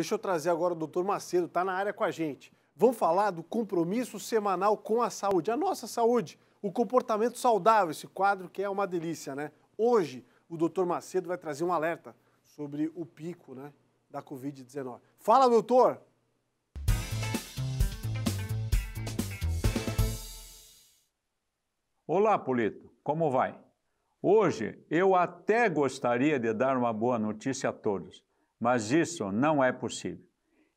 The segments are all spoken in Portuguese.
Deixa eu trazer agora o doutor Macedo, está na área com a gente. Vamos falar do compromisso semanal com a saúde, a nossa saúde, o comportamento saudável, esse quadro que é uma delícia, né? Hoje, o doutor Macedo vai trazer um alerta sobre o pico né, da Covid-19. Fala, doutor! Olá, Polito, como vai? Hoje eu até gostaria de dar uma boa notícia a todos mas isso não é possível.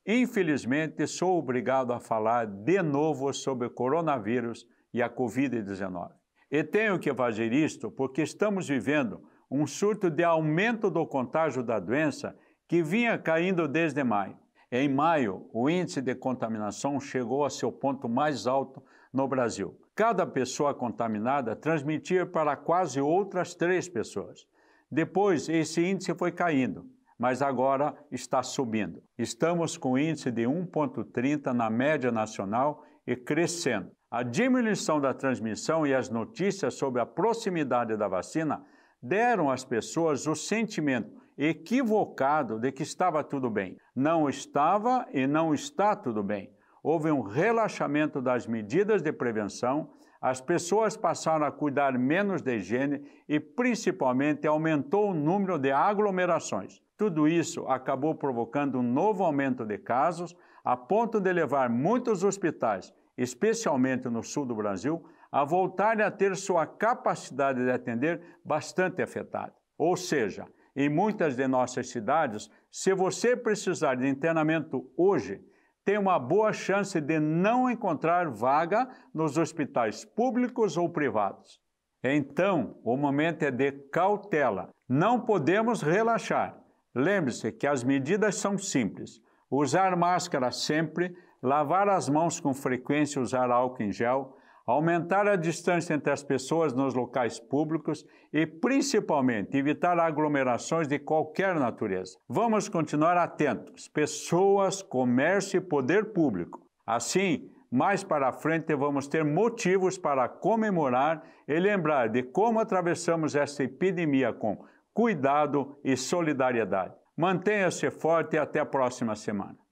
Infelizmente, sou obrigado a falar de novo sobre o coronavírus e a Covid-19. E tenho que fazer isto porque estamos vivendo um surto de aumento do contágio da doença que vinha caindo desde maio. Em maio, o índice de contaminação chegou a seu ponto mais alto no Brasil. Cada pessoa contaminada transmitia para quase outras três pessoas. Depois, esse índice foi caindo mas agora está subindo. Estamos com índice de 1,30 na média nacional e crescendo. A diminuição da transmissão e as notícias sobre a proximidade da vacina deram às pessoas o sentimento equivocado de que estava tudo bem. Não estava e não está tudo bem houve um relaxamento das medidas de prevenção, as pessoas passaram a cuidar menos de higiene e, principalmente, aumentou o número de aglomerações. Tudo isso acabou provocando um novo aumento de casos, a ponto de levar muitos hospitais, especialmente no sul do Brasil, a voltarem a ter sua capacidade de atender bastante afetada. Ou seja, em muitas de nossas cidades, se você precisar de internamento hoje, tem uma boa chance de não encontrar vaga nos hospitais públicos ou privados. Então, o momento é de cautela. Não podemos relaxar. Lembre-se que as medidas são simples: usar máscara sempre, lavar as mãos com frequência, usar álcool em gel, aumentar a distância entre as pessoas nos locais públicos e, principalmente, evitar aglomerações de qualquer natureza. Vamos continuar atentos, pessoas, comércio e poder público. Assim, mais para frente vamos ter motivos para comemorar e lembrar de como atravessamos esta epidemia com cuidado e solidariedade. Mantenha-se forte e até a próxima semana.